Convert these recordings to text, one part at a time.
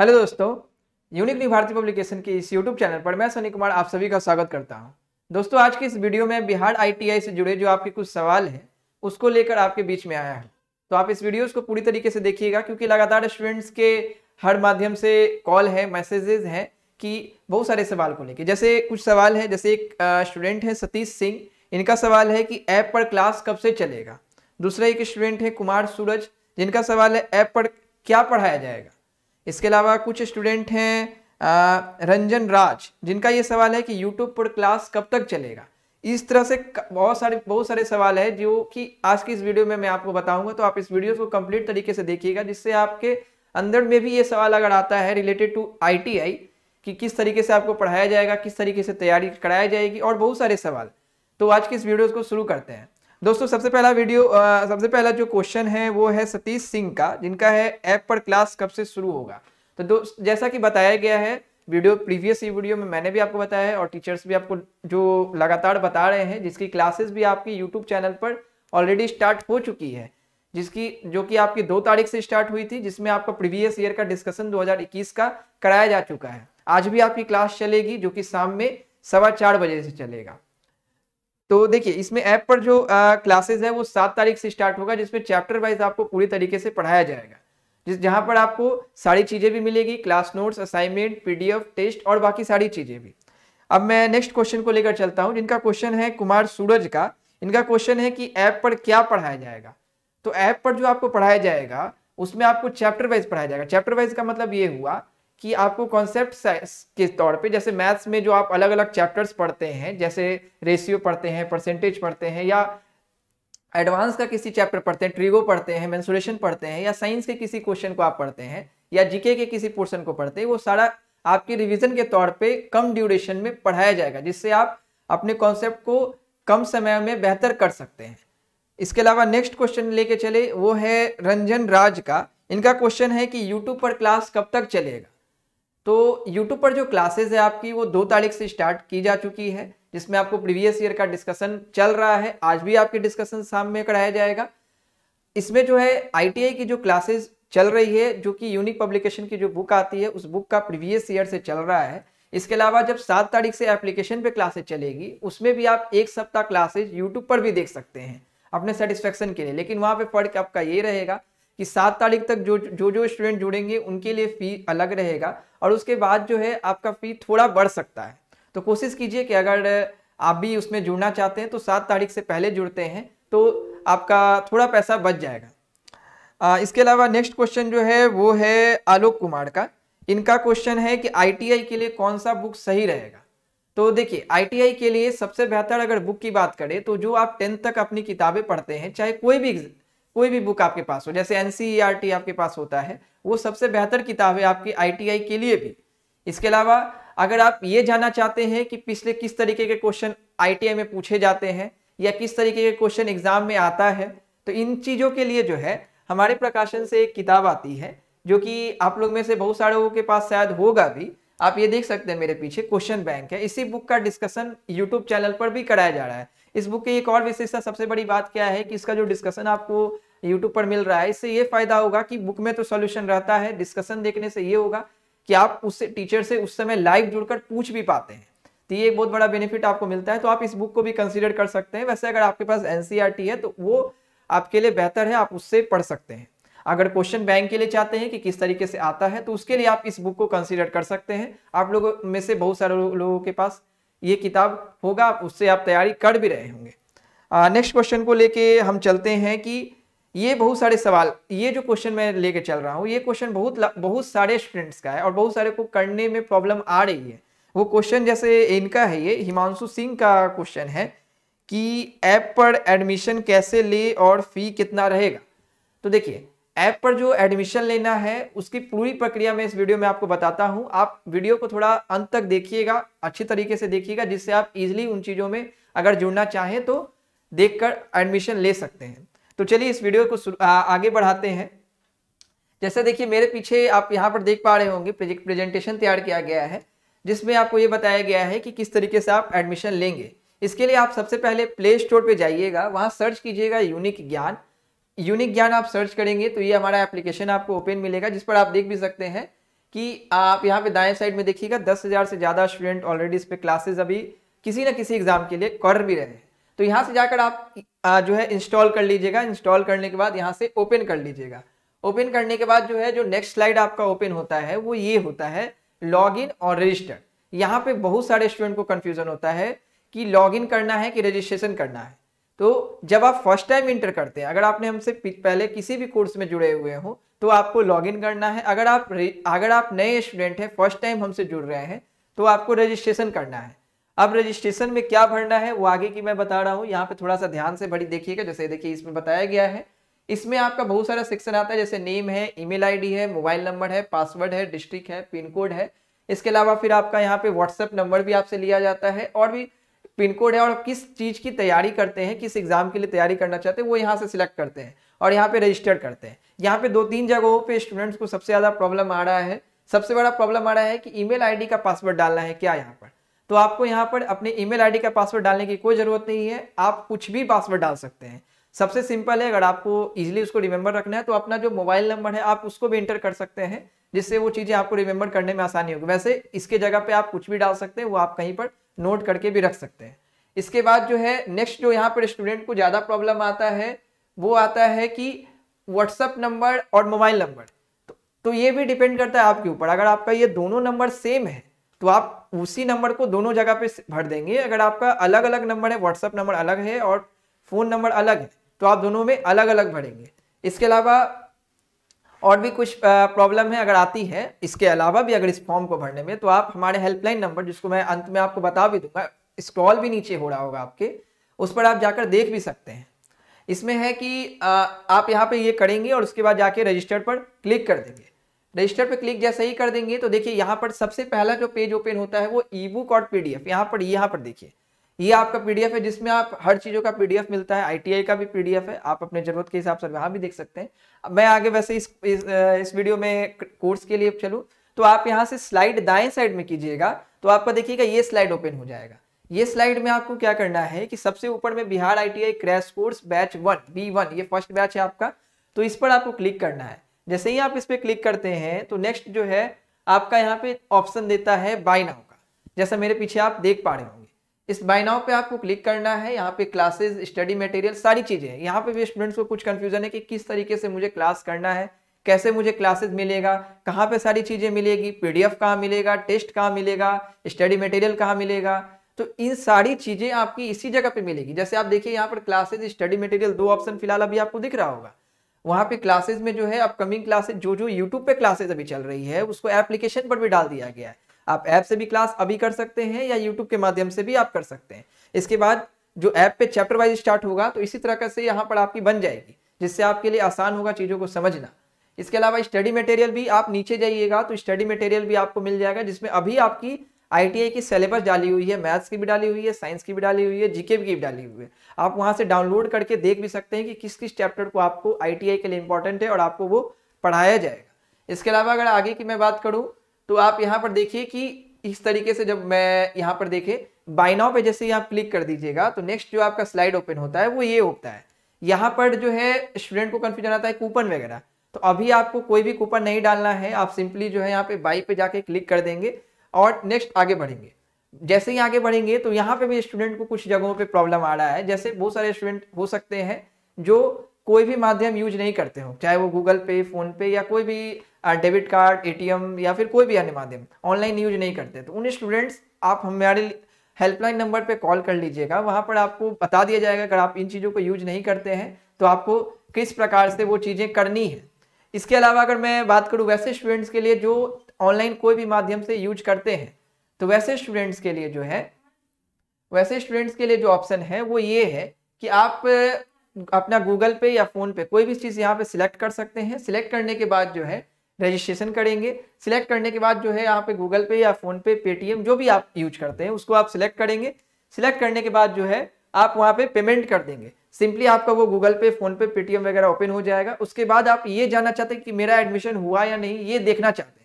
hello दोस्तों uniquely भारतीय publication के इस यूट्यूब चैनल पर मैं सोनी कुमार आप सभी का स्वागत करता हूं दोस्तों आज की इस वीडियो में बिहार आईटीआई से जुड़े जो आपके कुछ सवाल हैं उसको लेकर आपके बीच में आया है तो आप इस वीडियो को पूरी तरीके से देखिएगा क्योंकि लगातार स्टूडेंट्स के हर माध्यम से कॉल है मैसेजेज हैं कि बहुत सारे सवाल को लेकर जैसे कुछ सवाल है जैसे एक स्टूडेंट है सतीश सिंह इनका सवाल है कि ऐप पर क्लास कब से चलेगा दूसरा एक स्टूडेंट है कुमार सूरज जिनका सवाल है ऐप पर क्या पढ़ाया जाएगा इसके अलावा कुछ स्टूडेंट हैं रंजन राज जिनका ये सवाल है कि यूट्यूब पर क्लास कब तक चलेगा इस तरह से बहुत सारे बहुत सारे सवाल है जो कि आज की इस वीडियो में मैं आपको बताऊंगा तो आप इस वीडियो को कंप्लीट तरीके से देखिएगा जिससे आपके अंदर में भी ये सवाल अगर आता है रिलेटेड टू आईटीआई कि किस तरीके से आपको पढ़ाया जाएगा किस तरीके से तैयारी कराई जाएगी और बहुत सारे सवाल तो आज की इस वीडियो को शुरू करते हैं दोस्तों सबसे पहला वीडियो आ, सबसे पहला जो क्वेश्चन है वो है सतीश सिंह का जिनका है ऐप पर क्लास कब से शुरू होगा तो दोस्त जैसा कि बताया गया है वीडियो प्रीवियस वीडियो में मैंने भी आपको बताया है और टीचर्स भी आपको जो लगातार बता रहे हैं जिसकी क्लासेस भी आपकी यूट्यूब चैनल पर ऑलरेडी स्टार्ट हो चुकी है जिसकी जो कि आपकी दो तारीख से स्टार्ट हुई थी जिसमें आपका प्रीवियस ईयर का डिस्कशन 2021 का कराया जा चुका है आज भी आपकी क्लास चलेगी जो कि शाम में सवा चार बजे से चलेगा तो देखिए इसमें ऐप पर जो क्लासेस है वो सात तारीख से स्टार्ट होगा जिसमें चैप्टर वाइज आपको पूरी तरीके से पढ़ाया जाएगा जिस जहां पर आपको सारी चीज़ें भी मिलेगी class notes assignment PDF test और बाकी सारी चीज़ें भी अब मैं नेक्स्ट क्वेश्चन को लेकर चलता हूँ जिनका क्वेश्चन है कुमार सूरज का इनका क्वेश्चन है कि ऐप पर क्या पढ़ाया जाएगा तो ऐप पर जो आपको पढ़ाया जाएगा उसमें आपको चैप्टर वाइज पढ़ाया जाएगा चैप्टर वाइज का मतलब ये हुआ कि आपको कॉन्सेप्ट के तौर पे जैसे मैथ्स में जो आप अलग अलग चैप्टर्स पढ़ते हैं जैसे रेशियो पढ़ते हैं परसेंटेज पढ़ते हैं या एडवांस का किसी चैप्टर पढ़ते हैं ट्रिगो पढ़ते हैं मैंसुरेशन पढ़ते हैं या साइंस के किसी क्वेश्चन को आप पढ़ते हैं या जीके के किसी पोर्शन को पढ़ते हैं वो सारा आपके रिविजन के तौर पर कम ड्यूरेशन में पढ़ाया जाएगा जिससे आप अपने कॉन्सेप्ट को कम समय में बेहतर कर सकते हैं इसके अलावा नेक्स्ट क्वेश्चन लेके चले वो है रंजन राज का इनका क्वेश्चन है कि यूट्यूब पर क्लास कब तक चलेगा तो यूट्यूब पर जो क्लासेज है आपकी वो दो तारीख से स्टार्ट की जा चुकी है जिसमें आपको प्रीवियस ईयर का डिस्कशन चल रहा है आज भी आपके डिस्कशन सामने कराया जाएगा इसमें जो है आई की जो क्लासेज चल रही है जो कि यूनिक पब्लिकेशन की जो बुक आती है उस बुक का प्रीवियस ईयर से चल रहा है इसके अलावा जब सात तारीख से एप्लीकेशन पे क्लासेज चलेगी उसमें भी आप एक सप्ताह क्लासेज यूट्यूब पर भी देख सकते हैं अपने सेटिस्फेक्शन के लिए लेकिन वहाँ पे फर्क आपका ये रहेगा कि सात तारीख तक जो जो जो स्टूडेंट जुड़ेंगे उनके लिए फ़ी अलग रहेगा और उसके बाद जो है आपका फी थोड़ा बढ़ सकता है तो कोशिश कीजिए कि अगर आप भी उसमें जुड़ना चाहते हैं तो सात तारीख से पहले जुड़ते हैं तो आपका थोड़ा पैसा बच जाएगा आ, इसके अलावा नेक्स्ट क्वेश्चन जो है वो है आलोक कुमार का इनका क्वेश्चन है कि आईटीआई के लिए कौन सा बुक सही रहेगा तो देखिए आईटीआई के लिए सबसे बेहतर अगर बुक की बात करें तो जो आप टेंथ तक अपनी किताबें पढ़ते हैं चाहे कोई भी कोई भी बुक आपके पास हो जैसे एनसीईआरटी e आपके पास होता है वो सबसे बेहतर किताब है आपकी आईटीआई के लिए भी इसके अलावा अगर आप ये जानना चाहते हैं कि पिछले किस तरीके के क्वेश्चन आईटीआई में पूछे जाते हैं या किस तरीके के क्वेश्चन एग्जाम में आता है तो इन चीज़ों के लिए जो है हमारे प्रकाशन से एक किताब आती है जो कि आप लोग में से बहुत सारे लोगों के पास शायद होगा भी आप ये देख सकते हैं मेरे पीछे क्वेश्चन बैंक है इसी बुक का डिस्कशन यूट्यूब चैनल पर भी कराया जा रहा है इस बुक की एक और विशेषता सबसे बड़ी बात क्या है कि इसका जो डिस्कशन आपको यूट्यूब पर मिल रहा है इससे ये फायदा होगा कि बुक में तो सोल्यूशन रहता है डिस्कशन देखने से ये होगा कि आप उससे टीचर से उस समय लाइव जुड़कर पूछ भी पाते हैं तो ये एक बहुत बड़ा बेनिफिट आपको मिलता है तो आप इस बुक को भी कंसिडर कर सकते हैं वैसे अगर आपके पास एन e है तो वो आपके लिए बेहतर है आप उससे पढ़ सकते हैं अगर क्वेश्चन बैंक के लिए चाहते हैं कि किस तरीके से आता है तो उसके लिए आप इस बुक को कंसिडर कर सकते हैं आप लोगों में से बहुत सारे लोगों के पास ये किताब होगा उससे आप तैयारी कर भी रहे होंगे नेक्स्ट क्वेश्चन को लेके हम चलते हैं कि ये बहुत सारे सवाल ये जो क्वेश्चन मैं लेके चल रहा हूँ ये क्वेश्चन बहुत बहुत सारे स्टूडेंट्स का है और बहुत सारे को करने में प्रॉब्लम आ रही है वो क्वेश्चन जैसे इनका है ये हिमांशु सिंह का क्वेश्चन है कि ऐप पर एडमिशन कैसे ले और फी कितना रहेगा तो देखिए ऐप पर जो एडमिशन लेना है उसकी पूरी प्रक्रिया में इस वीडियो में आपको बताता हूँ आप वीडियो को थोड़ा अंत तक देखिएगा अच्छी तरीके से देखिएगा जिससे आप इजिली उन चीज़ों में अगर जुड़ना चाहें तो देखकर एडमिशन ले सकते हैं तो चलिए इस वीडियो को आ, आगे बढ़ाते हैं जैसे देखिए मेरे पीछे आप यहाँ पर देख पा रहे होंगे प्रेजेंटेशन तैयार किया गया है जिसमें आपको ये बताया गया है कि किस तरीके से आप एडमिशन लेंगे इसके लिए आप सबसे पहले प्ले स्टोर पर जाइएगा वहाँ सर्च कीजिएगा यूनिक ज्ञान यूनिक ज्ञान आप सर्च करेंगे तो ये हमारा एप्लीकेशन आपको ओपन मिलेगा जिस पर आप देख भी सकते हैं कि आप यहाँ पे दाएं साइड में देखिएगा दस हज़ार से ज़्यादा स्टूडेंट ऑलरेडी इस पर क्लासेज अभी किसी ना किसी एग्ज़ाम के लिए कर भी रहे हैं तो यहाँ से जाकर आप जो है इंस्टॉल कर लीजिएगा इंस्टॉल करने के बाद यहाँ से ओपन कर लीजिएगा ओपन करने के बाद जो है जो नेक्स्ट स्लाइड आपका ओपन होता है वो ये होता है लॉग इन और रजिस्टर यहाँ पे बहुत सारे स्टूडेंट को कन्फ्यूजन होता है कि लॉग इन करना है कि रजिस्ट्रेशन करना है तो जब आप फर्स्ट टाइम इंटर करते हैं अगर आपने हमसे पहले किसी भी कोर्स में जुड़े हुए हों तो आपको लॉग इन करना है अगर आप अगर आप नए स्टूडेंट हैं फर्स्ट टाइम हमसे जुड़ रहे हैं तो आपको रजिस्ट्रेशन करना है अब रजिस्ट्रेशन में क्या भरना है वो आगे की मैं बता रहा हूँ यहाँ पे थोड़ा सा ध्यान से बड़ी देखिएगा जैसे देखिए इसमें बताया गया है इसमें आपका बहुत सारा सेक्शन आता है जैसे नेम है ईमेल आईडी है मोबाइल नंबर है पासवर्ड है डिस्ट्रिक्ट है पिन कोड है इसके अलावा फिर आपका यहाँ पे व्हाट्सएप नंबर भी आपसे लिया जाता है और भी पिन कोड है और किस चीज़ की तैयारी करते हैं किस एग्जाम के लिए तैयारी करना चाहते हैं वो यहाँ से सिलेक्ट करते हैं और यहाँ पे रजिस्टर करते हैं यहाँ पे दो तीन जगहों पर स्टूडेंट्स को सबसे ज़्यादा प्रॉब्लम आ रहा है सबसे बड़ा प्रॉब्लम आ रहा है कि ईमेल आईडी का पासवर्ड डालना है क्या यहाँ पर तो आपको यहाँ पर अपने ईमेल आईडी का पासवर्ड डालने की कोई ज़रूरत नहीं है आप कुछ भी पासवर्ड डाल सकते हैं सबसे सिंपल है अगर आपको इजीली उसको रिमेंबर रखना है तो अपना जो मोबाइल नंबर है आप उसको भी इंटर कर सकते हैं जिससे वो चीज़ें आपको रिमेंबर करने में आसानी होगी वैसे इसके जगह पे आप कुछ भी डाल सकते हैं वो आप कहीं पर नोट करके भी रख सकते हैं इसके बाद जो है नेक्स्ट जो यहाँ पर स्टूडेंट को ज़्यादा प्रॉब्लम आता है वो आता है कि व्हाट्सअप नंबर और मोबाइल नंबर तो, तो ये भी डिपेंड करता है आपके ऊपर अगर आपका ये दोनों नंबर सेम है तो आप उसी नंबर को दोनों जगह पे भर देंगे अगर आपका अलग अलग नंबर है व्हाट्सअप नंबर अलग है और फ़ोन नंबर अलग है तो आप दोनों में अलग अलग भरेंगे इसके अलावा और भी कुछ प्रॉब्लम है अगर आती है इसके अलावा भी अगर इस फॉर्म को भरने में तो आप हमारे हेल्पलाइन नंबर जिसको मैं अंत में आपको बता भी दूंगा स्क्रॉल भी नीचे हो रहा होगा आपके उस पर आप जाकर देख भी सकते हैं इसमें है कि आप यहाँ पे ये करेंगे और उसके बाद जाके रजिस्टर पर क्लिक कर देंगे रजिस्टर पे क्लिक जैसे ही कर देंगे तो देखिए यहाँ पर सबसे पहला जो पेज ओपन होता है वो ई बुक और पीडीएफ यहाँ पर यहाँ पर देखिए ये आपका पीडीएफ है जिसमें आप हर चीज़ों का पीडीएफ मिलता है आईटीआई का भी पीडीएफ है आप अपने जरूरत के हिसाब से यहाँ भी देख सकते हैं मैं आगे वैसे इस इस, इस वीडियो में कोर्स के लिए चलू तो आप यहाँ से स्लाइड दाएं साइड में कीजिएगा तो आपका देखिएगा ये स्लाइड ओपन हो जाएगा ये स्लाइड में आपको क्या करना है कि सबसे ऊपर में Bihar ITI crash course batch one B one ये फर्स्ट बैच है आपका तो इस पर आपको क्लिक करना है जैसे ही आप इस पर क्लिक करते हैं तो नेक्स्ट जो है आपका यहाँ पे ऑप्शन देता है बाय नाउ का जैसा मेरे पीछे आप देख पा रहे होंगे इस बाय नाउ पे आपको क्लिक करना है यहाँ पे क्लासेस स्टडी मटेरियल सारी चीज़ें हैं यहाँ पे भी स्टूडेंट्स को कुछ कंफ्यूजन है कि किस तरीके से मुझे क्लास करना है कैसे मुझे क्लासेस मिलेगा कहाँ पे सारी चीज़ें मिलेगी पीडीएफ कहाँ मिलेगा टेस्ट कहाँ मिलेगा स्टडी मटेरियल कहाँ मिलेगा तो इन सारी चीज़ें आपकी इसी जगह पे मिलेगी जैसे आप देखिए यहाँ पर क्लासेज स्टडी मटेरियल दो ऑप्शन फिलहाल अभी आपको दिख रहा होगा वहाँ पे क्लासेज में जो है अपकमिंग क्लासेज जो जो यूट्यूब पे क्लासेज अभी चल रही है उसको एप्लीकेशन पर भी डाल दिया गया है आप ऐप से भी क्लास अभी कर सकते हैं या यूट्यूब के माध्यम से भी आप कर सकते हैं इसके बाद जो ऐप पे चैप्टर वाइज स्टार्ट होगा तो इसी तरह से यहाँ पर आपकी बन जाएगी जिससे आपके लिए आसान होगा चीज़ों को समझना इसके अलावा स्टडी मटेरियल भी आप नीचे जाइएगा तो स्टडी मटेरियल भी आपको मिल जाएगा जिसमें अभी आपकी आईटीआई की सिलेबस डाली हुई है मैथ्स की भी डाली हुई है साइंस की भी डाली हुई है जीके की भी डाली हुई है आप वहाँ से डाउनलोड करके देख भी सकते हैं कि किस किस चैप्टर को आपको आईटीआई के लिए इंपॉर्टेंट है और आपको वो पढ़ाया जाएगा इसके अलावा अगर आगे की मैं बात करूँ तो आप यहाँ पर देखिए कि इस तरीके से जब मैं यहाँ पर देखे बाइनाव पे जैसे यहाँ क्लिक कर दीजिएगा तो नेक्स्ट जो आपका स्लाइड ओपन होता है वो ये होता है यहाँ पर जो है स्टूडेंट को कन्फ्यूजन आता है कूपन वगैरह तो अभी आपको कोई भी कूपन नहीं डालना है आप सिंपली जो है यहाँ पे बाई पे जाके क्लिक कर देंगे और नेक्स्ट आगे बढ़ेंगे जैसे ही आगे बढ़ेंगे तो यहाँ पे भी स्टूडेंट को कुछ जगहों पे प्रॉब्लम आ रहा है जैसे बहुत सारे स्टूडेंट हो सकते हैं जो कोई भी माध्यम यूज नहीं करते हो चाहे वो गूगल पे फोन पे या कोई भी डेबिट कार्ड ए या फिर कोई भी अन्य माध्यम ऑनलाइन यूज नहीं करते तो उन स्टूडेंट्स आप हमारे हेल्पलाइन नंबर पर कॉल कर लीजिएगा वहाँ पर आपको बता दिया जाएगा अगर आप इन चीज़ों को यूज नहीं करते हैं तो आपको किस प्रकार से वो चीज़ें करनी है इसके अलावा अगर मैं बात करूँ वैसे स्टूडेंट्स के लिए जो ऑनलाइन कोई भी माध्यम से यूज करते हैं तो वैसे स्टूडेंट्स के लिए जो है वैसे स्टूडेंट्स के लिए जो ऑप्शन है वो ये है कि आप अपना गूगल पे या फ़ोन पे कोई भी चीज़ यहाँ पे सिलेक्ट कर सकते हैं सिलेक्ट करने के बाद जो है रजिस्ट्रेशन करेंगे सिलेक्ट करने के बाद जो है यहाँ पे गूगल पे या फ़ोन पे पेटीएम जो भी आप यूज करते हैं उसको आप सिलेक्ट करेंगे सिलेक्ट करने के बाद जो है आप वहाँ पे पेमेंट कर देंगे सिंपली आपका वो गूगल पे फ़ोन पे पेटीएम वगैरह ओपन हो जाएगा उसके बाद आप ये जानना चाहते हैं कि मेरा एडमिशन हुआ या नहीं ये देखना चाहते हैं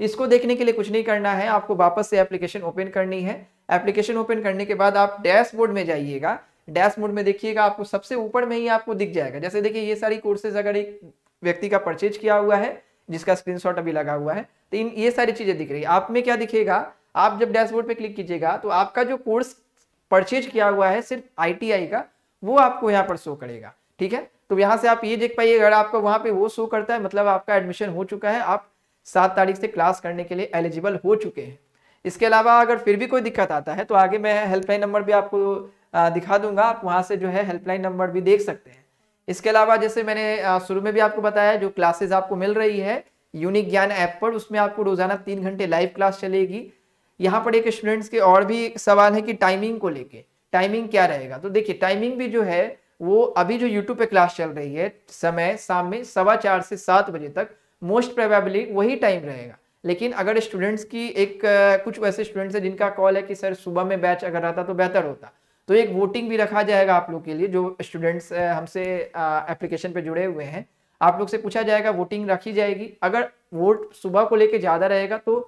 इसको देखने के लिए कुछ नहीं करना है आपको वापस से एप्लीकेशन ओपन करनी है एप्लीकेशन ओपन करने के बाद आप डैशबोर्ड में जाइएगा डैशबोर्ड में देखिएगा आपको सबसे ऊपर में ही आपको दिख जाएगा जैसे देखिए ये सारी कोर्सेज अगर एक व्यक्ति का परचेज किया हुआ है जिसका स्क्रीनशॉट अभी लगा हुआ है तो इन ये सारी चीजें दिख रही है आप में क्या दिखेगा आप जब डैशबोर्ड पे क्लिक कीजिएगा तो आपका जो कोर्स परचेज किया हुआ है सिर्फ आईटीआई का वो आपको यहाँ पर शो करेगा ठीक है तो यहाँ से आप ये देख पाइए अगर आपका वहाँ पे वो शो करता है मतलब आपका एडमिशन हो चुका है आप सात तारीख से क्लास करने के लिए एलिजिबल हो चुके हैं इसके अलावा अगर फिर भी कोई दिक्कत आता है तो आगे मैं हेल्पलाइन नंबर भी आपको दिखा दूंगा आप वहाँ से जो है हेल्पलाइन नंबर भी देख सकते हैं इसके अलावा जैसे मैंने शुरू में भी आपको बताया जो क्लासेज आपको मिल रही है यूनिक ज्ञान ऐप पर उसमें आपको रोजाना तीन घंटे लाइव क्लास चलेगी यहाँ पर एक स्टूडेंट्स के और भी सवाल है कि टाइमिंग को लेके टाइमिंग क्या रहेगा तो देखिए टाइमिंग भी जो है वो अभी जो यूट्यूब पे क्लास चल रही है समय शाम में सवा चार से सात बजे तक मोस्ट प्रोबेबली वही टाइम रहेगा लेकिन अगर स्टूडेंट्स की एक कुछ वैसे स्टूडेंट्स हैं जिनका कॉल है कि सर सुबह में बैच अगर आता तो बेहतर होता तो एक वोटिंग भी रखा जाएगा आप लोग के लिए जो स्टूडेंट्स हमसे एप्लीकेशन पे जुड़े हुए हैं आप लोग से पूछा जाएगा वोटिंग रखी जाएगी अगर वोट सुबह को लेके ज़्यादा रहेगा तो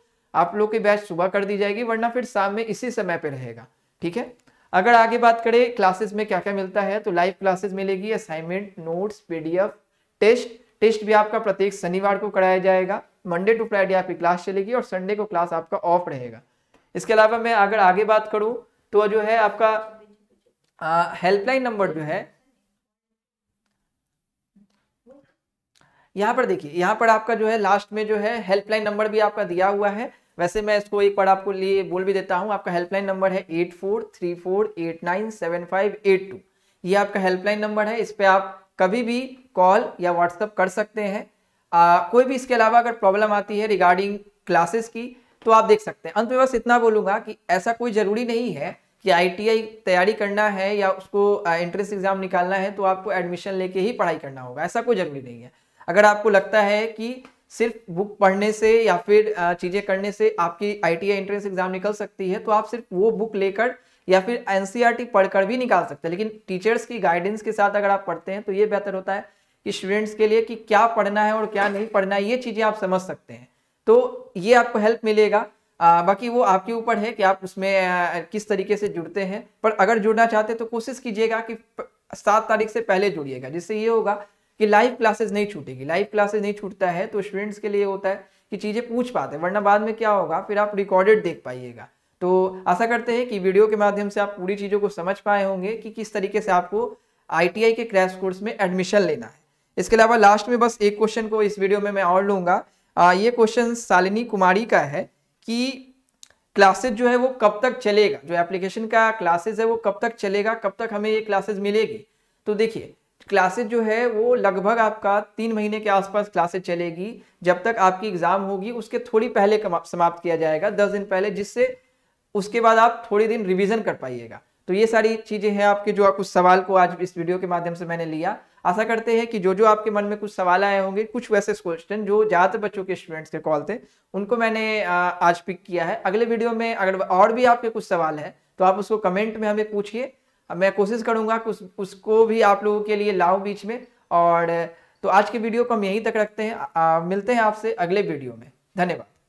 आप लोग की बैच सुबह कर दी जाएगी वरना फिर शाम में इसी समय पर रहेगा ठीक है अगर आगे बात करें क्लासेस में क्या क्या मिलता है तो लाइव क्लासेस मिलेगी assignment notes PDF test test भी आपका प्रत्येक शनिवार को कराया जाएगा मंडे टू फ्राइडे आपकी क्लास चलेगी और संडे को क्लास आपका ऑफ रहेगा इसके अलावा मैं अगर आगे बात करूं तो जो है आपका हेल्पलाइन नंबर जो है यहाँ पर देखिए यहाँ पर आपका जो है लास्ट में जो है हेल्पलाइन नंबर भी आपका दिया हुआ है वैसे मैं इसको एक बार आपको लिए बोल भी देता हूँ आपका हेल्पलाइन नंबर है eight four three four eight nine seven five eight two ये आपका हेल्पलाइन नंबर है इस पर आप कभी भी कॉल या व्हाट्सअप कर सकते हैं आ, कोई भी इसके अलावा अगर प्रॉब्लम आती है रिगार्डिंग क्लासेस की तो आप देख सकते हैं अंत में बस इतना बोलूंगा कि ऐसा कोई ज़रूरी नहीं है कि आईटीआई तैयारी करना है या उसको एंट्रेंस एग्ज़ाम निकालना है तो आपको एडमिशन लेके ही पढ़ाई करना होगा ऐसा कोई ज़रूरी नहीं है अगर आपको लगता है कि सिर्फ बुक पढ़ने से या फिर चीज़ें करने से आपकी आई टी एंट्रेंस एग्ज़ाम निकल सकती है तो आप सिर्फ वो बुक लेकर या फिर एनसीईआरटी e पढ़कर भी निकाल सकते हैं लेकिन टीचर्स की गाइडेंस के साथ अगर आप पढ़ते हैं तो ये बेहतर होता है कि स्टूडेंट्स के लिए कि क्या पढ़ना है और क्या नहीं पढ़ना है ये चीज़ें आप समझ सकते हैं तो ये आपको हेल्प मिलेगा आ, बाकी वो आपके ऊपर है कि आप उसमें आ, किस तरीके से जुड़ते हैं पर अगर जुड़ना चाहते हैं तो कोशिश कीजिएगा कि सात तारीख से पहले जुड़िएगा जिससे ये होगा कि लाइव क्लासेस नहीं छूटेगी लाइव क्लासेस नहीं छूटता है तो स्टूडेंट्स के लिए होता है कि चीज़ें पूछ पाते वरना बाद में क्या होगा फिर आप रिकॉर्डेड देख पाइएगा तो आशा करते हैं कि वीडियो के माध्यम से आप पूरी चीज़ों को समझ पाए होंगे कि किस तरीके से आपको आईटीआई के क्रैश कोर्स में एडमिशन लेना है इसके अलावा लास्ट में बस एक क्वेश्चन को इस वीडियो में मैं और लूँगा ये क्वेश्चन शालिनी कुमारी का है कि क्लासेज जो है वो कब तक चलेगा जो एप्लीकेशन का क्लासेज है वो कब तक चलेगा कब तक हमें ये क्लासेज मिलेगी तो देखिए क्लासेज जो है वो लगभग आपका तीन महीने के आसपास क्लासेज चलेगी जब तक आपकी एग्ज़ाम होगी उसके थोड़ी पहले समाप्त किया जाएगा दस दिन पहले जिससे उसके बाद आप थोड़े दिन रिविजन कर पाइएगा तो ये सारी चीज़ें हैं आपके जो आप कुछ सवाल को आज इस वीडियो के माध्यम से मैंने लिया आशा करते हैं कि जो जो आपके मन में कुछ सवाल आए होंगे कुछ वैसे क्वेश्चन जो ज़्यादातर बच्चों के स्टूडेंट्स के कॉल थे उनको मैंने आज पिक किया है अगले वीडियो में अगर और भी आपके कुछ सवाल है तो आप उसको कमेंट में हमें पूछिए मैं कोशिश करूंगा उस, उसको भी आप लोगों के लिए लाओ बीच में और तो आज के वीडियो को हम यहीं तक रखते हैं आ, मिलते हैं आपसे अगले वीडियो में धन्यवाद